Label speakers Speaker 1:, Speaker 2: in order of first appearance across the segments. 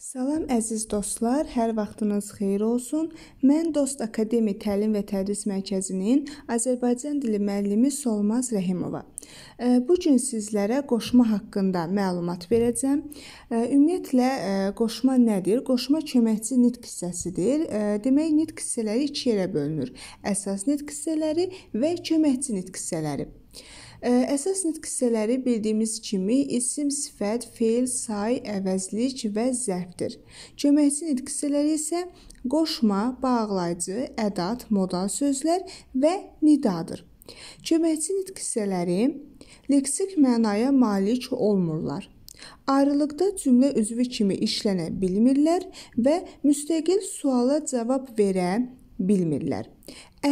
Speaker 1: Salam əziz dostlar, hər vaxtınız xeyir olsun. Mən Dost Akademi Təlim və Tədris Mərkəzinin Azərbaycan dili müəllimi Solmaz Rəhimova. Bu gün sizlərə qoşma haqqında məlumat verəcəm. Ümumiyyətlə qoşma nədir? Qoşma köməkçi nitq hissəsidir. Demək, nitq hissələri iki yerə bölünür: əsas nitq hissələri və köməkçi nitq hissələri. Əsas nitq hissələri bildiyimiz kimi isim, sifət, feil, say, əvəzlik və zərfdir. Köməkçi nitq hissələri isə qoşma, bağlayıcı, ədad, modal sözlər və nidadır. Köməkçi nitq hissələri leksik mənaya malik olmurlar. Ayrılıqda cümlə üzvü kimi işlənə bilmirlər və müstəqil suala cavab verə bilmirlər.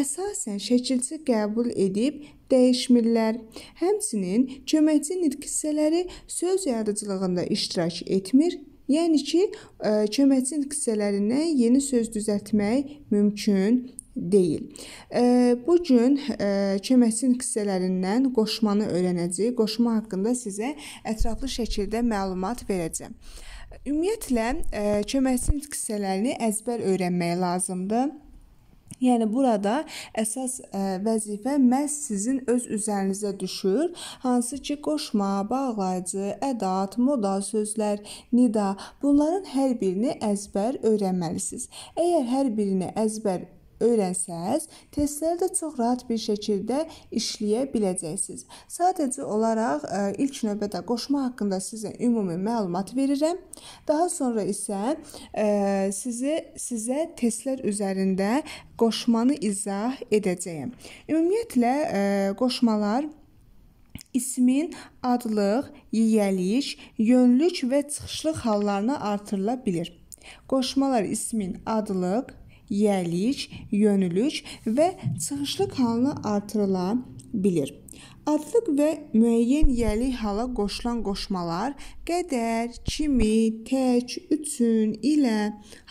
Speaker 1: Əsasən şəkilçi qəbul edib dəyişmirlər. Həmçinin köməkçi nitq hissələri söz yaradıcılığında iştirak etmir. Yəni ki, köməkçi e, nitq hissələrindən yeni söz düzəltmək mümkün deyil. E, bu gün e, köməkçin hissələrindən qoşmanı öyrənəcəyik. Qoşma haqqında sizə ətraflı şəkildə məlumat verəcəm. Ümumiyyətlə, e, köməkçin hissələrini əzbər öyrənmək lazımdır. Yəni burada əsas e, vəzifə məhz sizin öz üzərinizə düşür, hansı ki, qoşma, bağlayıcı, ədad, modal sözlər, nida, bunların hər birini əzbər öyrənməlisiniz. Əgər hər birini əzbər öyrənsəz, testləri də çox rahat bir şəkildə işləyə biləcəksiniz. Sadəcə olaraq ə, e, ilk növbədə qoşma haqqında sizə ümumi məlumat verirəm. Daha sonra isə ə, e, sizi sizə testlər üzərində qoşmanı izah edəcəyəm. Ümumiyyətlə ə, e, qoşmalar ismin adlıq, yiyəlik, yönlük və çıxışlıq hallarına artırıla bilər. Qoşmalar ismin adlıq, yiyəlik, yönülük və çıxışlıq halını artırıla bilir. Adlıq və müəyyən yiyəlik hala qoşulan qoşmalar qədər, kimi, tək, üçün, ilə,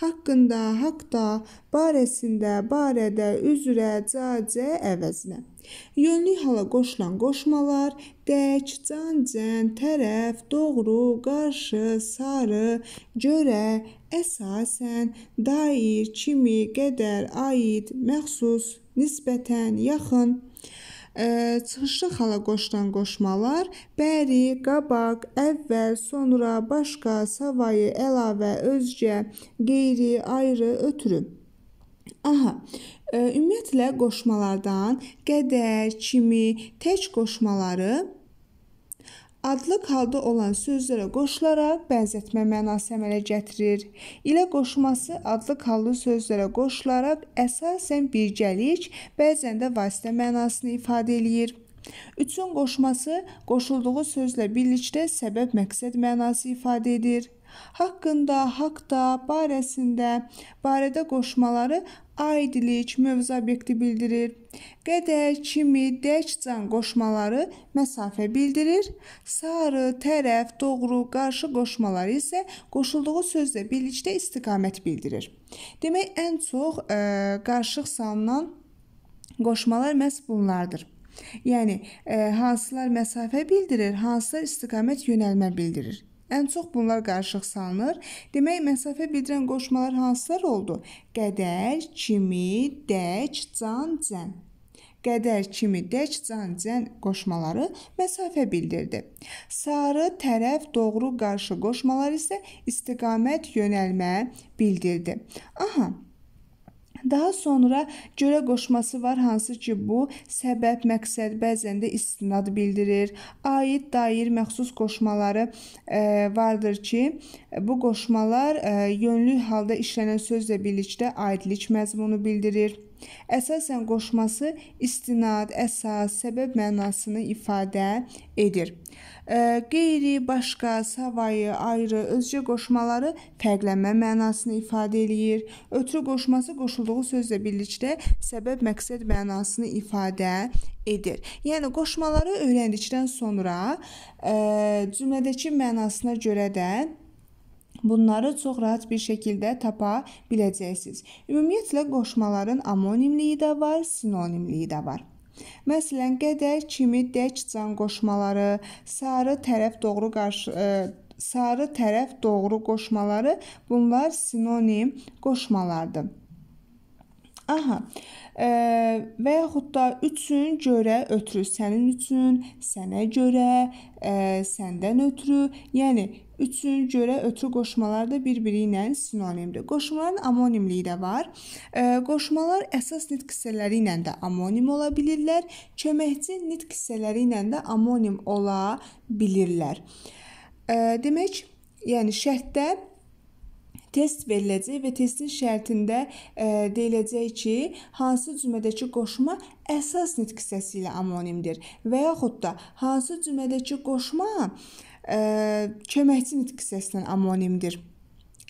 Speaker 1: haqqında, haqda, barəsində, barədə, üzrə, cacə əvəzinə Yönlük hala qoşulan qoşmalar dək, cancən, tərəf, doğru, qarşı, sarı, görə, əsasən, dair, kimi, qədər, aid, məxsus, nisbətən, yaxın ə, çıxışlı xala qoşulan qoşmalar bəri, qabaq, əvvəl, sonra, başqa, savayı, əlavə, özgə, qeyri, ayrı, ötürü Aha. Ümumiyyətlə qoşmalardan qədər, kimi, tək qoşmaları adlıq halda olan sözlərə qoşularaq bənzətmə mənası əmələ gətirir. İlə qoşması adlıq hallı sözlərə qoşularaq əsasən birgəlik, bəzən də vasitə mənasını ifadə eləyir. Üçün qoşması qoşulduğu sözlə birlikdə səbəb məqsəd mənası ifadə edir. Haqqında, haqda, barəsində, barədə qoşmaları aidlik, mövzu obyekti bildirir. Qədər, kimi, dək, can qoşmaları məsafə bildirir. Sarı, tərəf, doğru, qarşı qoşmaları isə qoşulduğu sözlə birlikdə istiqamət bildirir. Demək, ən çox ə, e, qarışıq salınan qoşmalar məhz bunlardır. Yəni ə, e, hansılar məsafə bildirir, hansılar istiqamət yönəlmə bildirir. Ən çox bunlar qarışıq salınır. Demək, məsafə bildirən qoşmalar hansılar oldu? Qədər, kimi, dəç, can, cən. Qədər, kimi, dəç, can, cən qoşmaları məsafə bildirdi. Sarı, tərəf, doğru, qarşı qoşmalar isə istiqamət, yönəlmə bildirdi. Aha, Daha sonra görə qoşması var, hansı ki, bu səbəb, məqsəd, bəzən də istinad bildirir. Aid, dair, məxsus qoşmaları e, vardır ki, bu qoşmalar e, yönlü halda işlənən sözlə birlikdə aidlik məzmunu bildirir. Əsasən qoşması istinad, əsas, səbəb mənasını ifadə edir. Qeyri, başqa, savayı, ayrı, özcə qoşmaları fərqlənmə mənasını ifadə eləyir. Ötrü qoşması qoşulduğu sözlə birlikdə səbəb, məqsəd mənasını ifadə edir. Yəni qoşmaları öyrəndikdən sonra cümlədəki mənasına görə də Bunları çox rahat bir şəkildə tapa biləcəksiniz. Ümumiyyətlə qoşmaların amonimliyi də var, sinonimliyi də var. Məsələn, qədək kimi dəkcan qoşmaları, sarı tərəf doğru qarşı ə, e, sarı tərəf doğru qoşmaları bunlar sinonim qoşmalardır. Aha. E, və yaxud da üçün görə, ötürü sənin üçün, sənə görə, e, səndən ötürü, yəni üçün görə ötürü qoşmalar da bir-biri ilə sinonimdir. Qoşmaların amonimliyi də var. E, qoşmalar əsas nitq hissələri ilə də amonim ola bilirlər, köməkçi nitq hissələri ilə də amonim ola bilirlər. E, demək, yəni şərtdə test veriləcək və testin şərtində e, deyiləcək ki, hansı cümlədəki qoşma əsas nitq hissəsi ilə amonimdir və yaxud da hansı cümlədəki qoşma e, köməkçi nitq hissəsi ilə amonimdir.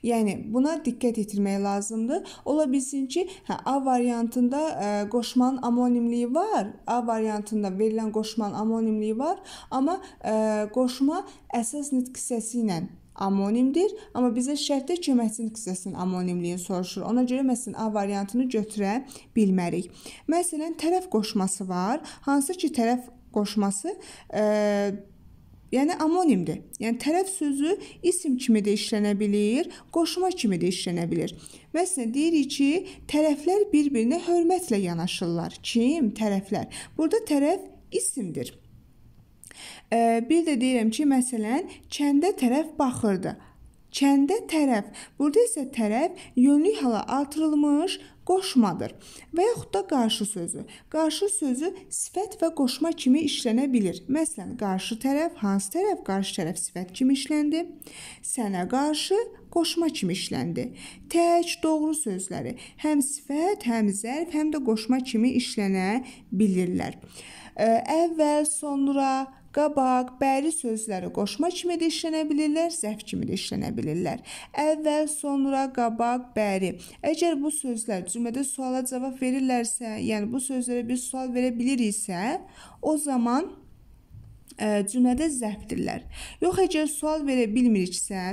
Speaker 1: Yəni buna diqqət yetirmək lazımdır. Ola bilsin ki, hə A variantında ə, e, qoşmanın amonimliyi var, A variantında verilən qoşmanın amonimliyi var, amma ə, e, qoşma əsas nitq hissəsi ilə amonimdir. Amma bizə şərtdə köməkçinin hissəsinin amonimliyi soruşur. Ona görə məsələn A variantını götürə bilmərik. Məsələn, tərəf qoşması var, hansı ki, tərəf qoşması ə, e, Yəni amonimdir. Yəni tərəf sözü isim kimi də işlənə bilir, qoşma kimi də işlənə bilir. Məsələn deyirik ki, tərəflər bir-birinə hörmətlə yanaşırlar. Kim? Tərəflər. Burada tərəf isimdir. Bir də deyirəm ki, məsələn, kəndə tərəf baxırdı. Kəndə tərəf. Burada isə tərəf yönlük hala artırılmış qoşmadır və yaxud da qarşı sözü. Qarşı sözü sifət və qoşma kimi işlənə bilir. Məsələn, qarşı tərəf, hansı tərəf, qarşı tərəf sifət kimi işləndi. Sənə qarşı qoşma kimi işləndi. Tək doğru sözləri həm sifət, həm zərf, həm də qoşma kimi işlənə bilirlər. Əvvəl, sonra, qabaq, bəri sözləri qoşma kimi də işlənə bilirlər, zərf kimi də işlənə bilirlər. Əvvəl, sonra, qabaq, bəri. Əgər bu sözlər cümlədə suala cavab verirlərsə, yəni bu sözlərə bir sual verə biliriksə, o zaman cümlədə zərfdirlər. Yox əgər sual verə bilmiriksə,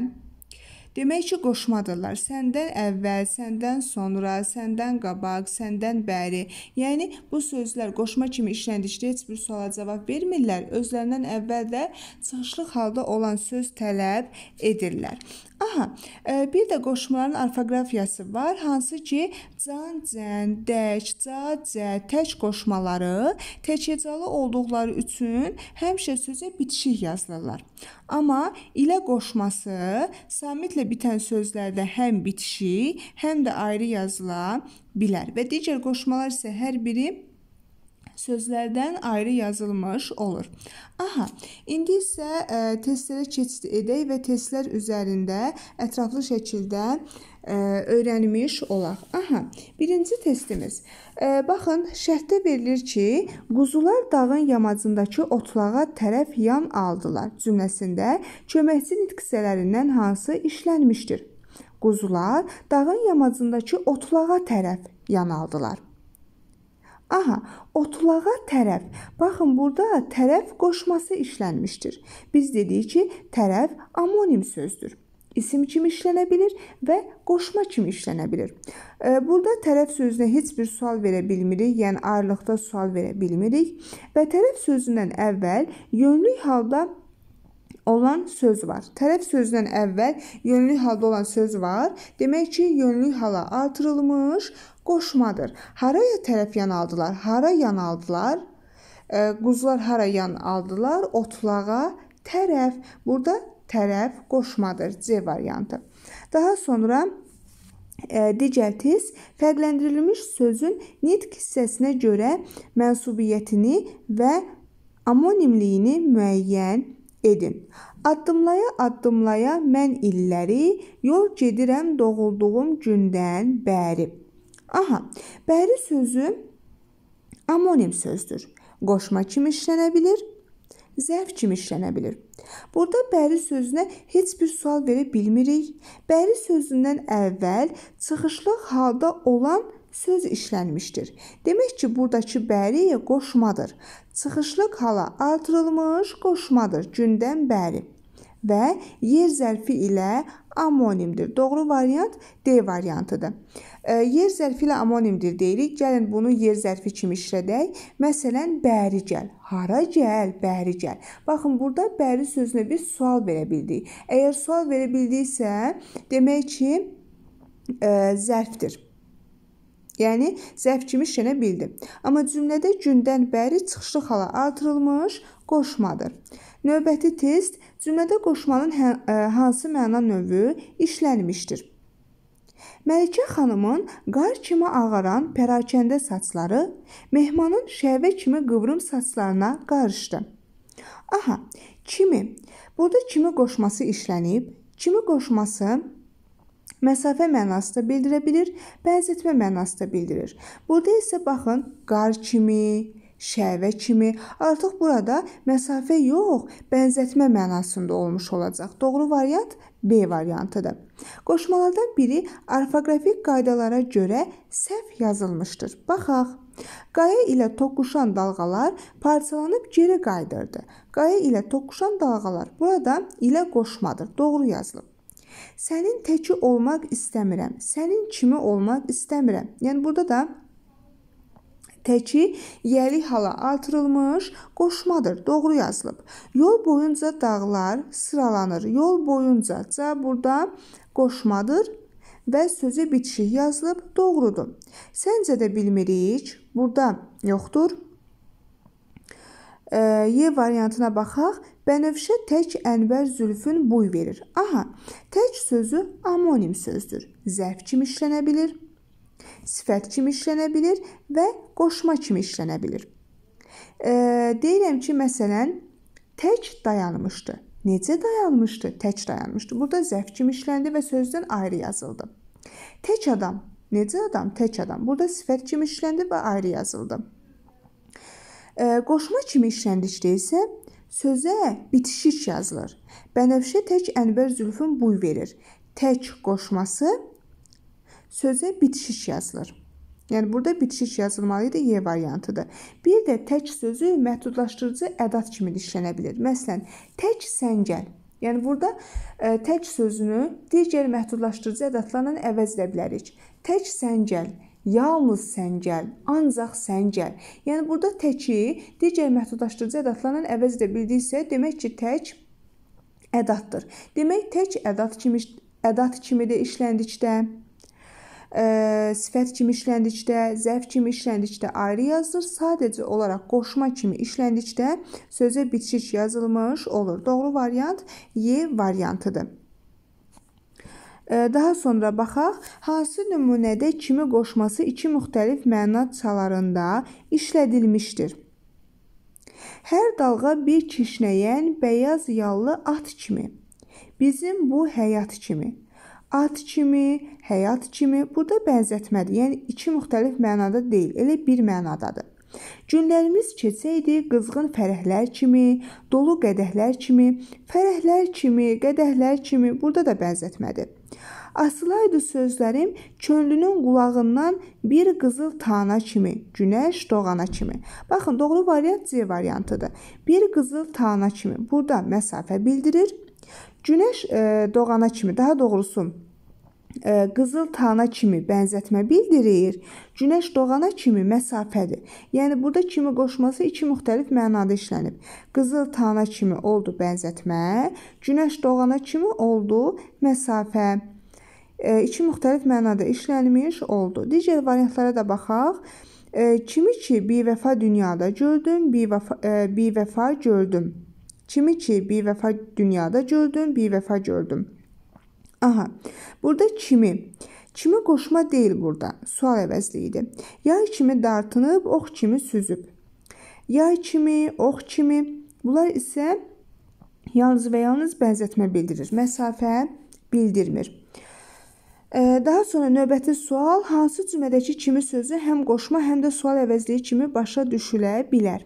Speaker 1: Demək ki, qoşmadırlar. Səndən əvvəl, səndən sonra, səndən qabaq, səndən bəri. Yəni bu sözlər qoşma kimi işləndikcə heç bir suala cavab vermirlər. Özlərindən əvvəl də çıxışlıq halda olan söz tələb edirlər. Aha, e, bir də qoşmaların orfoqrafiyası var, hansı ki, can, cən, dəş, ca, cə, tək qoşmaları təkyecalı olduqları üçün həmişə sözə bitişik yazılırlar. Amma ilə qoşması samitlə bitən sözlərdə həm bitişik, həm də ayrı yazıla bilər və digər qoşmalar isə hər biri sözlərdən ayrı yazılmış olur. Aha, indi isə ə, e, testlərə keçid edək və testlər üzərində ətraflı şəkildə ə, e, öyrənmiş olaq. Aha, birinci testimiz. Ə, e, baxın, şərtdə verilir ki, quzular dağın yamacındakı otlağa tərəf yan aldılar cümləsində köməkçi nitq hissələrindən hansı işlənmişdir? Quzular dağın yamacındakı otlağa tərəf yan aldılar. Aha, otlağa tərəf. Baxın, burada tərəf qoşması işlənmişdir. Biz dedik ki, tərəf amonim sözdür. İsim kimi işlənə bilir və qoşma kimi işlənə bilir. E, burada tərəf sözünə heç bir sual verə bilmirik, yəni ayrılıqda sual verə bilmirik və tərəf sözündən əvvəl yönlük halda olan söz var. Tərəf sözündən əvvəl yönlü halda olan söz var. Demək ki, yönlü hala artırılmış qoşmadır. Haraya tərəf yan aldılar? Hara yan aldılar? Quzular hara yan aldılar? Otlağa tərəf. Burada tərəf qoşmadır. C variantı. Daha sonra digər tez fərqləndirilmiş sözün nitq hissəsinə görə mənsubiyyətini və amonimliyini müəyyən edin. Addımlaya-addımlaya mən illəri yol gedirəm doğulduğum gündən bəri. Aha, bəri sözü amonim sözdür. Qoşma kimi işlənə bilər, zərf kimi işlənə bilər. Burada bəri sözünə heç bir sual verə bilmirik. Bəri sözündən əvvəl çıxışlıq halda olan söz işlənmişdir. Demək ki, burdakı bəri qoşmadır. Çıxışlıq hala artırılmış qoşmadır gündən bəri və yer zərfi ilə amonimdir. Doğru variant D variantıdır. E, yer zərfi ilə amonimdir deyirik. Gəlin bunu yer zərfi kimi işlədək. Məsələn, bəri gəl. Hara gəl? Bəri gəl. Baxın, burada bəri sözünə biz sual verə bildik. Əgər sual verə bildiksə, demək ki, ə, e, zərfdir. Yəni zərf kimi işlənə bildi. Amma cümlədə gündən bəri çıxışlı xala artırılmış qoşmadır. Növbəti test cümlədə qoşmanın hə, e, hansı məna növü işlənmişdir? Məlikə xanımın qar kimi ağaran pərakəndə saçları mehmanın şəvə kimi qıvrım saçlarına qarışdı. Aha, kimi. Burada kimi qoşması işlənib, kimi qoşması məsafə mənası da bildirə bilər, bəzitmə mənası da bildirir. Burada isə baxın, qar kimi, şəvə kimi artıq burada məsafə yox, bənzətmə mənasında olmuş olacaq. Doğru variant B variantıdır. Qoşmalardan biri orfoqrafik qaydalara görə səhv yazılmışdır. Baxaq. Qaya ilə toqquşan dalğalar parçalanıb geri qayıdırdı. Qaya ilə toqquşan dalğalar burada ilə qoşmadır. Doğru yazılıb. Sənin təki olmaq istəmirəm. Sənin kimi olmaq istəmirəm. Yəni burada da təki yəli hala artırılmış qoşmadır. Doğru yazılıb. Yol boyunca dağlar sıralanır. Yol boyunca ca burada qoşmadır və sözə bitişik yazılıb. Doğrudur. Səncə də bilmirik. Burada yoxdur. E, y variantına baxaq. Bənövşə tək Ənvər Zülfün buy verir. Aha, tək sözü amonim sözdür. Zərf kimi işlənə bilir, sifət kimi işlənə bilir və qoşma kimi işlənə bilir. E, deyirəm ki, məsələn, tək dayanmışdı. Necə dayanmışdı? Tək dayanmışdı. Burada zərf kimi işləndi və sözdən ayrı yazıldı. Tək adam. Necə adam? Tək adam. Burada sifət kimi işləndi və ayrı yazıldı. E, qoşma kimi işləndikdə isə Sözə bitişik yazılır. Bənövşə tək Ənvər Zülfün buy verir. Tək qoşması sözə bitişik yazılır. Yəni burada bitişik yazılmalı idi Y variantıdır. Bir də tək sözü məhdudlaşdırıcı ədad kimi işlənə bilər. Məsələn, tək sən gəl. Yəni burada ə, e, tək sözünü digər məhdudlaşdırıcı ədatlarla əvəzlə bilərik. Tək sən gəl, Yalnız sən gəl, ancaq sən gəl. Yəni burada təki digər məhdudlaşdırıcı ədatlarla əvəz edə bildiksə, demək ki, tək ədatdır. Demək tək ədat kimi ədat kimi də işləndikdə ə, e, sifət kimi işləndikdə, zərf kimi işləndikdə ayrı yazılır. Sadəcə olaraq qoşma kimi işləndikdə sözə bitişik yazılmış olur. Doğru variant Y variantıdır. Daha sonra baxaq, hansı nümunədə kimi qoşması iki müxtəlif mənaçalarında işlədilmişdir. Hər dalğa bir kişnəyən bəyaz yallı at kimi. Bizim bu həyat kimi. At kimi, həyat kimi burada bənzətmədir. Yəni iki müxtəlif mənada deyil, elə bir mənadadır. Günlərimiz keçsəydi qızğın fərəhlər kimi, dolu qədəhlər kimi, fərəhlər kimi, qədəhlər kimi burada da bənzətmədir. Asılaydı sözlərim könlünün qulağından bir qızıl tana kimi, günəş doğana kimi. Baxın, doğru variant C variantıdır. Bir qızıl tana kimi. Burada məsafə bildirir. Günəş e, doğana kimi, daha doğrusu e, qızıl tana kimi bənzətmə bildirir. Günəş doğana kimi məsafədir. Yəni burada kimi qoşması iki müxtəlif mənada işlənib. Qızıl tana kimi oldu bənzətmə, günəş doğana kimi oldu məsafə iki müxtəlif mənada işlənmiş oldu. Digər variantlara da baxaq. Kimi ki bivəfa dünyada gördüm, bivəfa e, bivəfa gördüm. Kimi ki bivəfa dünyada gördüm, bivəfa gördüm. Aha. Burada kimi Kimi qoşma deyil burada. Sual əvəzliyidir. Yay kimi dartınıb, ox kimi süzüb. Yay kimi, ox kimi. Bunlar isə yalnız və yalnız bənzətmə bildirir. Məsafə bildirmir. Daha sonra növbəti sual hansı cümlədəki kimi sözü həm qoşma, həm də sual əvəzliyi kimi başa düşülə bilər?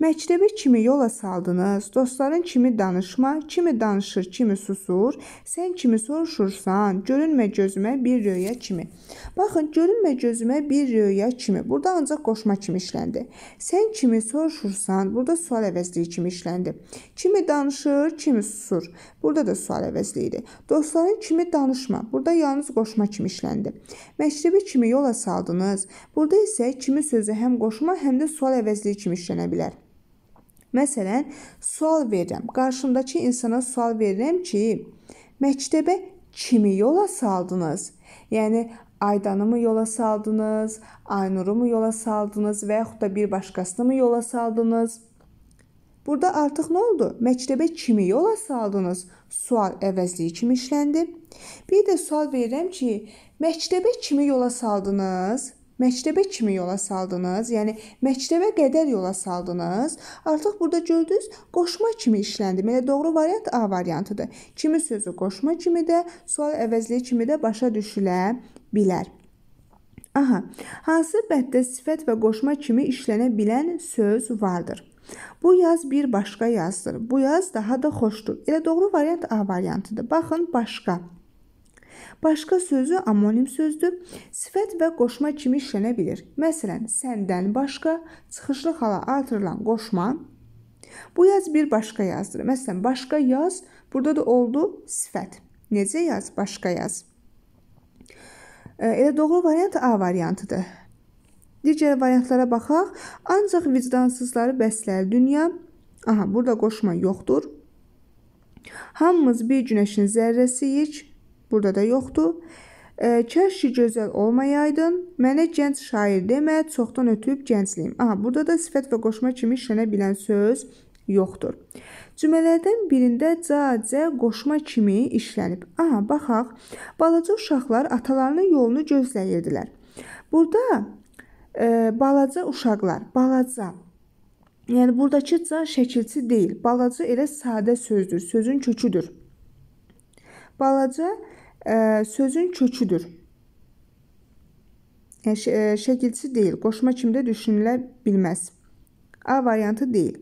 Speaker 1: Məktəbi kimi yola saldınız, dostların kimi danışma, kimi danışır, kimi susur, sən kimi soruşursan, görünmə gözümə bir röya kimi. Baxın, görünmə gözümə bir röya kimi. Burada ancaq qoşma kimi işləndi. Sən kimi soruşursan, burada sual əvəzliyi kimi işləndi. Kimi danışır, kimi susur. Burada da sual əvəzliyidir. Dostların kimi danışma. Burada yalnız qoşma kimi işləndi. Məktəbi kimi yola saldınız. Burada isə kimi sözü həm qoşma, həm də sual əvəzliyi kimi işlənə bilər. Məsələn, sual verirəm. Qarşımdakı insana sual verirəm ki, məktəbə kimi yola saldınız? Yəni Aydanı mı yola saldınız, Aynuru mu yola saldınız və yaxud da bir başqasını mı yola saldınız? Burada artıq nə oldu? Məktəbə kimi yola saldınız? Sual əvəzliyi kimi işləndi. Bir də sual verirəm ki, məktəbə kimi yola saldınız? məktəbə kimi yola saldınız, yəni məktəbə qədər yola saldınız. Artıq burada gördünüz, qoşma kimi işləndi. Belə doğru variant A variantıdır. Kimi sözü qoşma kimi də, sual əvəzliyi kimi də başa düşülə bilər. Aha. Hansı bəddə sifət və qoşma kimi işlənə bilən söz vardır? Bu yaz bir başqa yazdır. Bu yaz daha da xoşdur. Elə doğru variant A variantıdır. Baxın, başqa Başqa sözü amonim sözdür. Sifət və qoşma kimi işlənə bilir. Məsələn, səndən başqa çıxışlı hala artırılan qoşma bu yaz bir başqa yazdır. Məsələn, başqa yaz burada da oldu sifət. Necə yaz? Başqa yaz. E, elə doğru variant A variantıdır. Digər variantlara baxaq. Ancaq vicdansızları bəsləyir dünya. Aha, burada qoşma yoxdur. Hamımız bir günəşin zərrəsiyik. Burada da yoxdur. E, kəş ki, gözəl olmayaydın. Mənə gənc şair demə, çoxdan ötüb gəncliyim. Aha, burada da sifət və qoşma kimi işlənə bilən söz yoxdur. Cümlələrdən birində ca, cə qoşma kimi işlənib. Aha, baxaq. Balaca uşaqlar atalarının yolunu gözləyirdilər. Burada e, balaca uşaqlar, balaca Yəni buradakı ca şəkilçi deyil. Balaca elə sadə sözdür, sözün köküdür. Balaca ə, sözün köküdür. Yəni şəkilçisi e, deyil, qoşma kimdə düşünülə bilməz. A variantı deyil.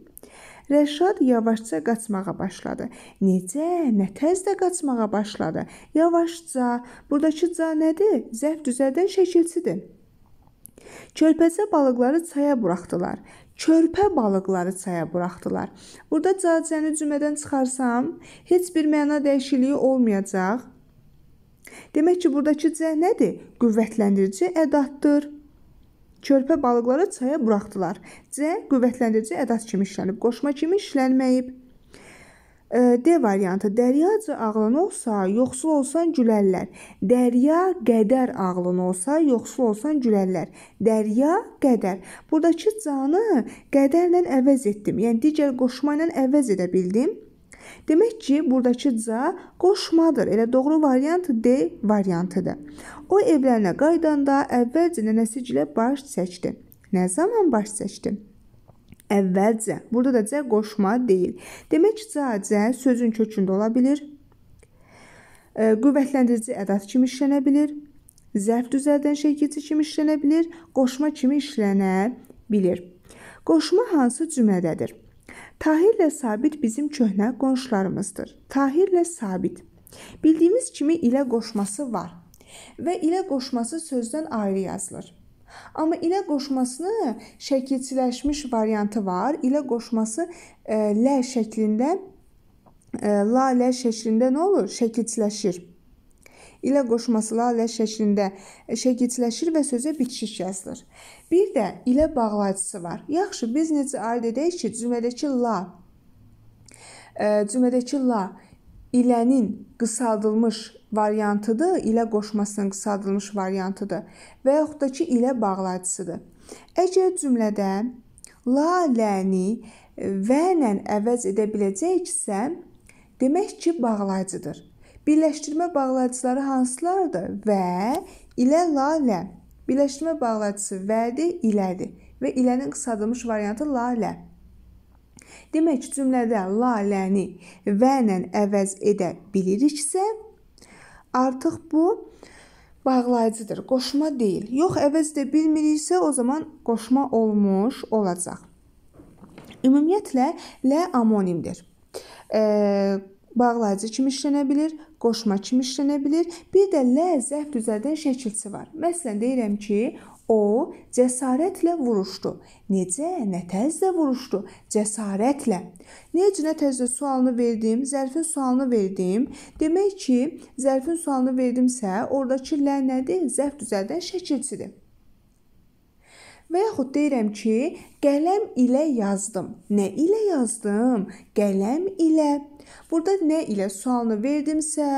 Speaker 1: Rəşad yavaşca qaçmağa başladı. Necə? Nə təzdə qaçmağa başladı? Yavaşca. Burdakı ca nədir? Zərf düzəldən şəkilçidir. Körpəzə balıqları çaya buraxdılar. Körpə balıqları çaya buraxdılar. Burada cacəni cümədən çıxarsam, heç bir məna dəyişikliyi olmayacaq. Demək ki, buradakı C nədir? Qüvvətləndirici ədatdır. Körpə balıqları çaya buraxdılar. C qüvvətləndirici ədat kimi işlənib, qoşma kimi işlənməyib. E, D variantı: Dəryaca ağlın olsa, yoxsul olsan gülərlər. Dərya qədər ağlın olsa, yoxsul olsan gülərlər. Dərya qədər. Buradakı canı qədərlə əvəz etdim. Yəni digər qoşma ilə əvəz edə bildim. Demək ki, burdakı ca qoşmadır. Elə doğru variant D variantıdır. O evlərinə qayıdanda əvvəlcə nənəsi ilə baş çəkdi. Nə zaman baş çəkdi? Əvvəlcə. Burada da c qoşma deyil. Demək ki, c, c sözün kökündə ola bilər. E, qüvvətləndirici ədad kimi işlənə bilər. Zərf düzəldən şey keçi kimi işlənə bilər, qoşma kimi işlənə bilər. Qoşma hansı cümlədədir? Tahirlə Sabit bizim köhnə qonşularımızdır. Tahirlə Sabit. Bildiyimiz kimi ilə qoşması var və ilə qoşması sözdən ayrı yazılır. Amma ilə qoşmasını şəkilçiləşmiş variantı var. İlə qoşması ə, e, lə şəklində ə, e, la lə şəklində nə olur? Şəkilçiləşir ilə qoşmasıla ilə şəklində şəkilləşir və sözə bitişik yazılır. Bir də ilə bağlayıcısı var. Yaxşı, biz necə aid edək ki, cümlədəki la e, cümlədəki la ilənin qısaldılmış variantıdır, ilə qoşmasının qısaldılmış variantıdır və yaxud da ki ilə bağlayıcısıdır. Əgər cümlədə la, ləni və ilə əvəz edə biləcəksə, demək ki bağlayıcıdır. Birləşdirmə bağlayıcıları hansılardır? Və ilə lalə. Birləşdirmə bağlayıcısı vədir, ilədir və ilənin qısadılmış variantı lalə. Demək ki, cümlədə laləni və ilə əvəz edə biliriksə, artıq bu bağlayıcıdır, qoşma deyil. Yox, əvəz edə bilmiriksə, o zaman qoşma olmuş olacaq. Ümumiyyətlə, lə amonimdir. E, bağlayıcı kimi işlənə bilir qoşma kimi işlənə bilir. Bir də lə zərf düzəldən şəkilçi var. Məsələn deyirəm ki, o cəsarətlə vuruşdu. Necə? Nə tərzdə vuruşdu? Cəsarətlə. Necə nə tərzdə sualını verdim, zərfin sualını verdim. Demək ki, zərfin sualını verdimsə, ordakı lə nədir? Zərf düzəldən şəkilçidir. Və yaxud deyirəm ki, qələm ilə yazdım. Nə ilə yazdım? Qələm ilə. Burada nə ilə sualını verdimsə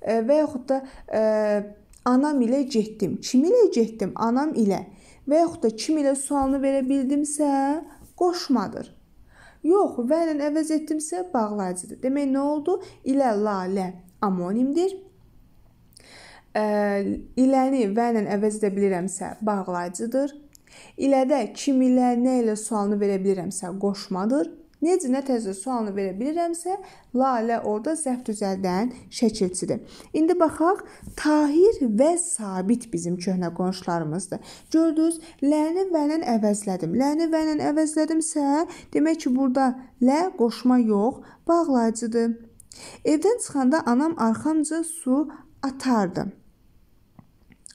Speaker 1: e, və yaxud da e, anam ilə getdim. Kim ilə getdim? Anam ilə. Və yaxud da kim ilə sualını verə bildimsə qoşmadır. Yox, vələn əvəz etdimsə bağlayıcıdır. Demək nə oldu? İlə lalə amonimdir ə, e, iləni və ilə əvəz edə bilirəmsə bağlayıcıdır. İlədə kim ilə, nə ilə sualını verə bilirəmsə qoşmadır. Necə nə təzə sualını verə bilirəmsə, Lalə orada səhv düzəldən şəkilçidir. İndi baxaq, Tahir və Sabit bizim köhnə qonşularımızdır. Gördünüz, ləni və ilə əvəzlədim. Ləni və ilə əvəzlədimsə, demək ki, burada lə qoşma yox, bağlayıcıdır. Evdən çıxanda anam arxamca su atardı.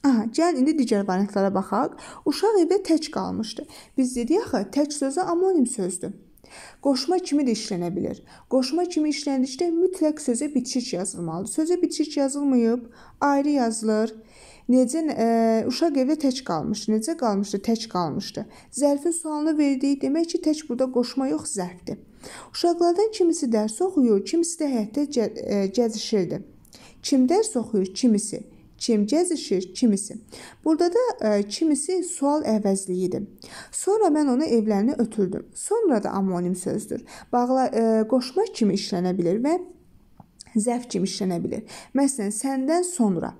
Speaker 1: Aha, gəlin indi digər variantlara baxaq. Uşaq evdə tək qalmışdı. Biz dedik axı, tək sözü amonim sözdür. Qoşma kimi də işlənə bilər. Qoşma kimi işləndikdə mütləq sözə bitişik yazılmalıdır. Sözə bitişik yazılmayıb, ayrı yazılır. Necə ə, e, uşaq evdə tək qalmışdı. Necə qalmışdı? Tək qalmışdı. Zərfin sualını verdiyi demək ki, tək burada qoşma yox, zərfdir. Uşaqlardan kimisi dərs oxuyur, kimisi də həyətdə e, gəzişirdi. Kim dərs oxuyur, kimisi Çemcəzişir kimisi. Burada da ə, e, kimisi sual əvəzliyidir. Sonra mən onu evlərinə ötürdüm. Sonra da amonim sözdür. Bağla ə, e, qoşma kimi işlənə bilir və zərf kimi işlənə bilir. Məsələn, səndən sonra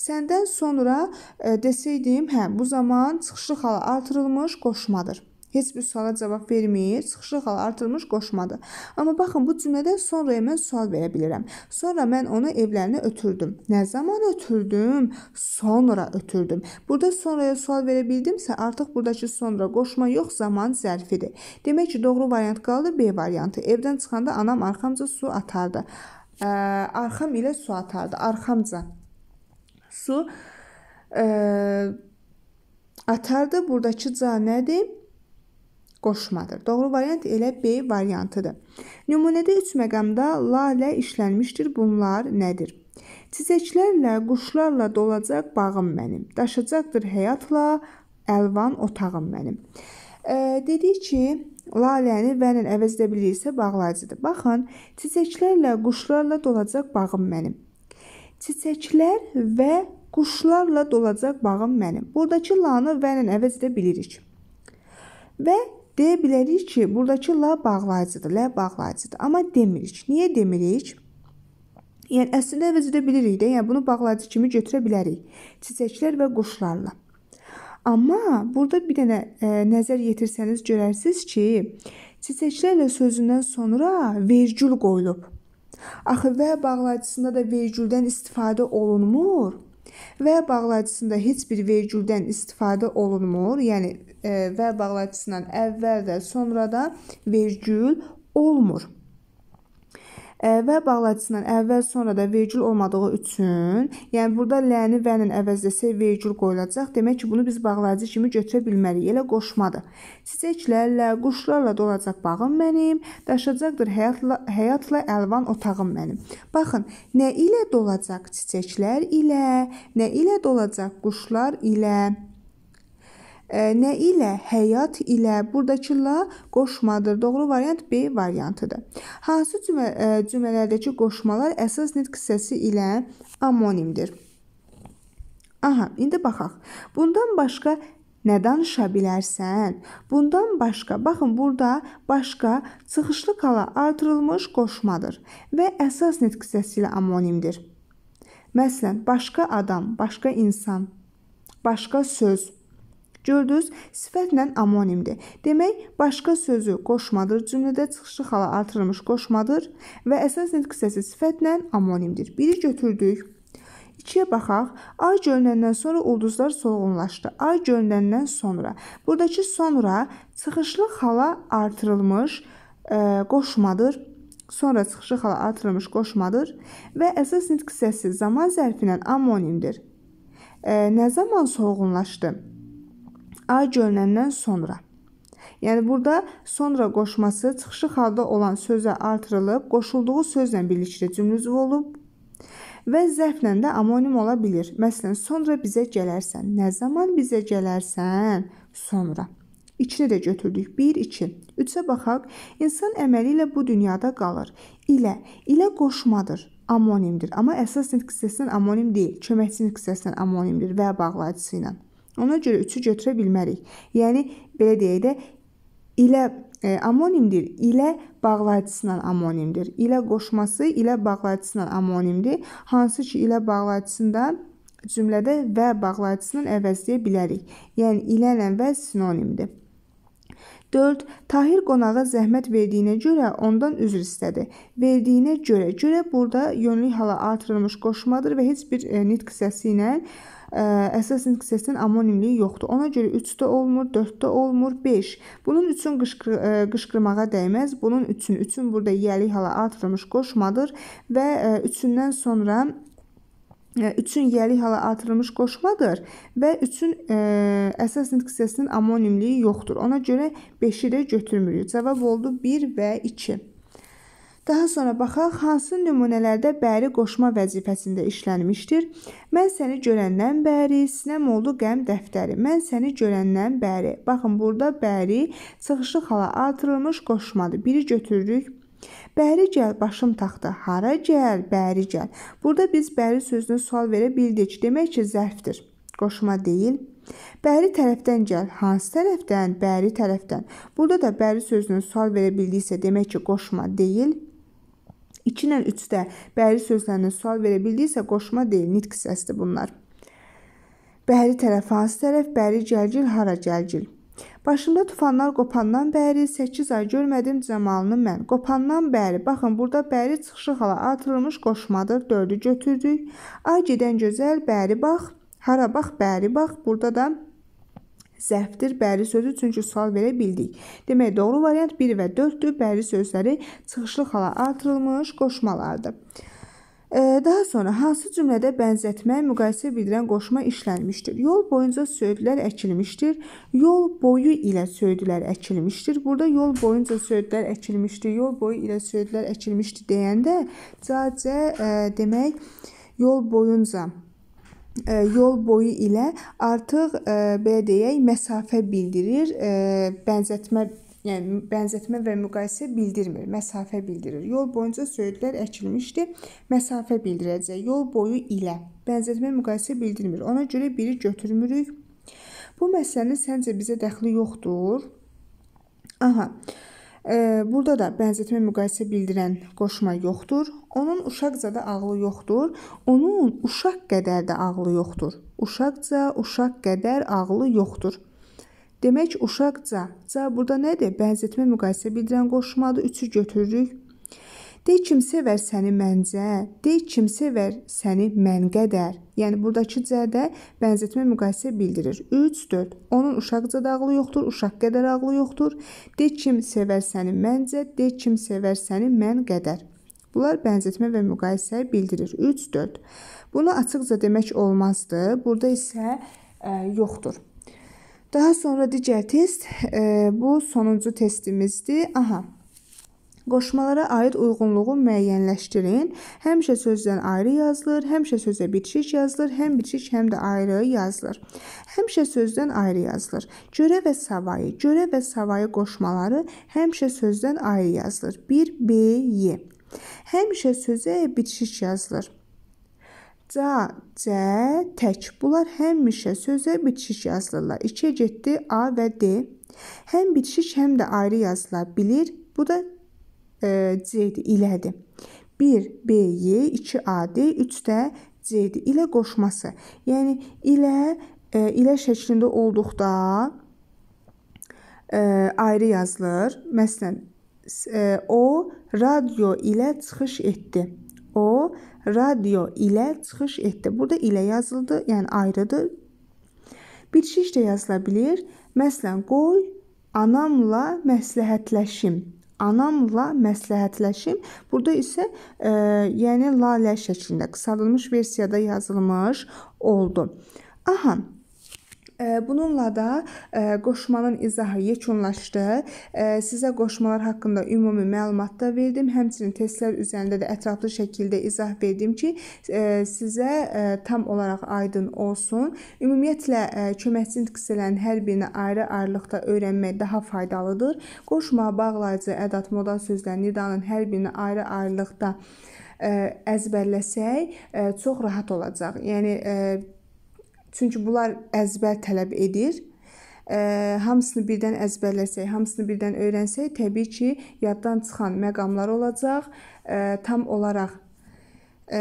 Speaker 1: Səndən sonra ə, e, desəydim, hə, bu zaman çıxışlı xala artırılmış qoşmadır. Heç bir suala cavab vermir, çıxışıq hal artırılmış qoşmadır. Amma baxın, bu cümlədə sonraya mən sual verə bilirəm. Sonra mən onu evlərinə ötürdüm. Nə zaman ötürdüm? Sonra ötürdüm. Burada sonraya sual verə bildimsə, artıq buradakı sonra qoşma yox, zaman zərfidir. Demək ki, doğru variant qaldı B variantı. Evdən çıxanda anam arxamca su atardı. Ə, arxam ilə su atardı. Arxamca su ə, atardı. Buradakı ca nədir? qoşmadır. Doğru variant elə B variantıdır. Nümunədə 3 məqamda lalə işlənmişdir. Bunlar nədir? Çiçəklərlə, quşlarla dolacaq bağım mənim. Daşacaqdır həyatla əlvan otağım mənim. E, dedik ki, laləni vənə əvəz edə bilirsə bağlayıcıdır. Baxın, çiçəklərlə, quşlarla dolacaq bağım mənim. Çiçəklər və quşlarla dolacaq bağım mənim. Burdakı lanı vənə əvəz edə bilirik. Və Deyə bilərik ki, buradakı la bağlayıcıdır, lə bağlayıcıdır. Amma demirik. Niyə demirik? Yəni əslində əvəz edə bilirik də, yəni bunu bağlayıcı kimi götürə bilərik. Çiçəklər və quşlarla. Amma burada bir dənə ə, e, nəzər yetirsəniz görərsiniz ki, çiçəklərlə sözündən sonra vergül qoyulub. Axı və bağlayıcısında da vergüldən istifadə olunmur. Və bağlacısında heç bir vergüldən istifadə olunmur. Yəni e, və bağlacısından əvvəl də, sonra da vergül olmur və bağlacısından əvvəl sonra da vergül olmadığı üçün, yəni burada ləni vənin əvəzinə vergül qoyulacaq. Demək ki, bunu biz bağlacı kimi götürə bilmərik. Elə qoşmadır. Çiçəklərlə, quşlarla dolacaq bağım mənim, daşacaqdır həyatla, həyatla əlvan otağım mənim. Baxın, nə ilə dolacaq çiçəklər ilə, nə ilə dolacaq quşlar ilə Nə ilə? Həyat ilə. Buradakı la qoşmadır. Doğru variant B variantıdır. Hansı cümlə, e, cümlələrdəki qoşmalar əsas nitq hissəsi ilə amonimdir? Aha, indi baxaq. Bundan başqa nə danışa bilərsən? Bundan başqa, baxın, burada başqa çıxışlı qala artırılmış qoşmadır və əsas nitq hissəsi ilə amonimdir. Məsələn, başqa adam, başqa insan, başqa söz Gördünüz, sifətlə amonimdir. Demək, başqa sözü qoşmadır cümlədə çıxışı xala artırılmış qoşmadır və əsas nitq hissəsi sifətlə amonimdir. Biri götürdük. 2-yə baxaq. Ay görünəndən sonra ulduzlar solğunlaşdı. Ay görünəndən sonra. Buradakı sonra çıxışlı xala artırılmış ə, e, qoşmadır. Sonra çıxışı xala artırılmış qoşmadır və əsas nitq hissəsi zaman zərfi ilə amonimdir. Ə, e, nə zaman solğunlaşdı? A görünəndən sonra. Yəni burada sonra qoşması çıxışı halda olan sözə artırılıb, qoşulduğu sözlə birlikdə cümlə üzvü olub və zərflə də amonim ola bilir. Məsələn, sonra bizə gələrsən. Nə zaman bizə gələrsən? Sonra. İçini də götürdük. 1 2. 3-ə baxaq. İnsan əməli ilə bu dünyada qalır. İlə ilə qoşmadır. Amonimdir. Amma əsas nitq hissəsindən amonim deyil. Köməkçi nitq hissəsindən amonimdir və bağlayıcısı ilə. Ona görə 3-ü götürə bilmərik. Yəni belə deyək də ilə e, amonimdir. İlə bağlayıcısından amonimdir. İlə qoşması ilə bağlayıcısından amonimdir. Hansı ki ilə bağlayıcısında cümlədə və bağlayıcısından əvəzləyə bilərik. Yəni ilə ilə və sinonimdir. 4. Tahir qonağa zəhmət verdiyinə görə ondan üzr istədi. Verdiyinə görə görə burada yönlük hala artırılmış qoşmadır və heç bir e, nitq səsi ilə əsasən hissəsinin amonimliyi yoxdur. Ona görə 3-də olmur, 4-də olmur, 5. Bunun üçün qışqır, qışqırmağa dəyməz. Bunun üçün üçün burada yəlik hala artırılmış qoşmadır və 3-dən sonra 3-ün yəli hala artırılmış qoşmadır və 3-ün əsas nitq amonimliyi yoxdur. Ona görə 5-i də götürmürük. Cavab oldu 1 və 2. Daha sonra baxaq hansı nümunələrdə bəri qoşma vəzifəsində işlənmişdir. Mən səni görəndən bəri, sinəm oldu qəm dəftəri. Mən səni görəndən bəri. Baxın, burada bəri çıxışlı hala artırılmış qoşmadır. Biri götürürük, Bəri gəl, başım taxta. Hara gəl, bəri gəl. Burada biz bəri sözünü sual verə bildik. Demək ki, zərfdir. Qoşma deyil. Bəri tərəfdən gəl. Hansı tərəfdən? Bəri tərəfdən. Burada da bəri sözünü sual verə bildiksə, demək ki, qoşma deyil. 2 ilə 3-də bəri sözlərinə sual verə bildiksə qoşma deyil, nitq hissəsidir bunlar. Bəri tərəf hansı tərəf, bəri gəlgil hara gəlgil. Başımda tufanlar qopandan bəri 8 ay görmədim Cəmalını mən. Qopandan bəri baxın burada bəri çıxışı hala artırılmış qoşmadır. 4-ü götürdük. Ay gedən gözəl bəri bax. Hara bax bəri bax. Burada da səhvdir bəri sözü çünki sual verə bildik. Demək doğru variant 1 və 4-dür. Bəri sözləri çıxışlı hala artırılmış qoşmalardır. Daha sonra hansı cümlədə bənzətmə, müqayisə bildirən qoşma işlənmişdir? Yol boyunca söyüdlər əkilmişdir. Yol boyu ilə söyüdlər əkilmişdir. Burada yol boyunca söyüdlər əkilmişdir. Yol boyu ilə söyüdlər əkilmişdir deyəndə cacə demək yol boyunca E, yol boyu ilə artıq e, belə deyək, məsafə bildirir, e, bənzətmə yəni bənzətmə və müqayisə bildirmir, məsafə bildirir. Yol boyunca söyüdlər əkilmişdi, məsafə bildirəcək. Yol boyu ilə bənzətmə müqayisə bildirmir. Ona görə biri götürmürük. Bu məsələnin səncə bizə dəxli yoxdur? Aha. Burada da bənzətmə müqayisə bildirən qoşma yoxdur. Onun uşaqcada ağlı yoxdur. Onun uşaq qədər də ağlı yoxdur. Uşaqca, uşaq qədər ağlı yoxdur. Demək uşaqca, ca burada nədir? Bənzətmə müqayisə bildirən qoşmadır. 3-ü götürürük. Dey kim sevər səni məncə, dey kim sevər səni mən qədər. Yəni burdakı cədə bənzətmə müqayisə bildirir. 3 4. Onun uşaqca ağlı yoxdur, uşaq qədər ağlı yoxdur. Dey kim sevər səni məncə, dey kim sevər səni mən qədər. Bunlar bənzətmə və müqayisə bildirir. 3 4. Bunu açıqca demək olmazdı. Burada isə ə, e, yoxdur. Daha sonra digər test, ə, e, bu sonuncu testimizdir. Aha. Qoşmalara aid uyğunluğu müəyyənləşdirin. Həmişə sözdən ayrı yazılır, həmişə sözə bitişik yazılır, həm bitişik, həm də ayrı yazılır. Həmişə sözdən ayrı yazılır. Görə və savayı, görə və savayı qoşmaları həmişə sözdən ayrı yazılır. 1 B Y. Həmişə sözə bitişik yazılır. Ca, C, tək. Bunlar həmişə sözə bitişik yazılırlar. 2 getdi A və D. Həm bitişik, həm də ayrı yazıla bilir. Bu da E, C-dir, ilədir. 1 B-yi, 2 A-dir, 3 də C-dir. İlə qoşması. Yəni ilə e, ilə şəklində olduqda e, ayrı yazılır. Məsələn, o radio ilə çıxış etdi. O radio ilə çıxış etdi. Burada ilə yazıldı, yəni ayrıdır. Bitişik də yazıla bilər. Məsələn, qoy anamla məsləhətləşim anamla məsləhətləşim. Burada isə e, yəni lalə şəklində qısaldılmış versiyada yazılmış oldu. Aha, Bununla da e, qoşmanın izahı yekunlaşdı. Sizə qoşmalar haqqında ümumi məlumat da verdim. Həmçinin testlər üzərində də ətraflı şəkildə izah verdim ki, e, sizə e, tam olaraq aydın olsun. Ümumiyyətlə kömək sintaksələrin hər birini ayrı-ayrılıqda öyrənmək daha faydalıdır. Qoşma, bağlayıcı, ədad, modal sözlər nidanın hər birini ayrı-ayrılıqda əzbərləsək, çox rahat olacaq. Yəni Çünki bunlar əzbər tələb edir. Ə, hamısını birdən əzbərləsək, hamısını birdən öyrənsək, təbii ki, yaddan çıxan məqamlar olacaq. Ə, tam olaraq ə,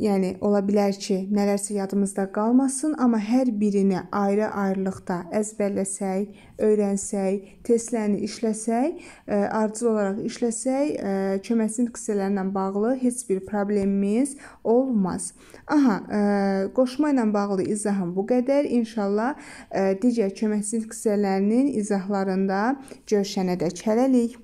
Speaker 1: Yəni ola bilər ki, nələrsə yadımızda qalmasın, amma hər birini ayrı-ayrılıqda əzbərləsək, öyrənsək, testlərini işləsək, e, ardıcıl olaraq işləsək, e, köməksin hissələrlə bağlı heç bir problemimiz olmaz. Aha, e, qoşma ilə bağlı izahım bu qədər. İnşallah digər köməksin hissələrinin izahlarında görüşənədək hələlik.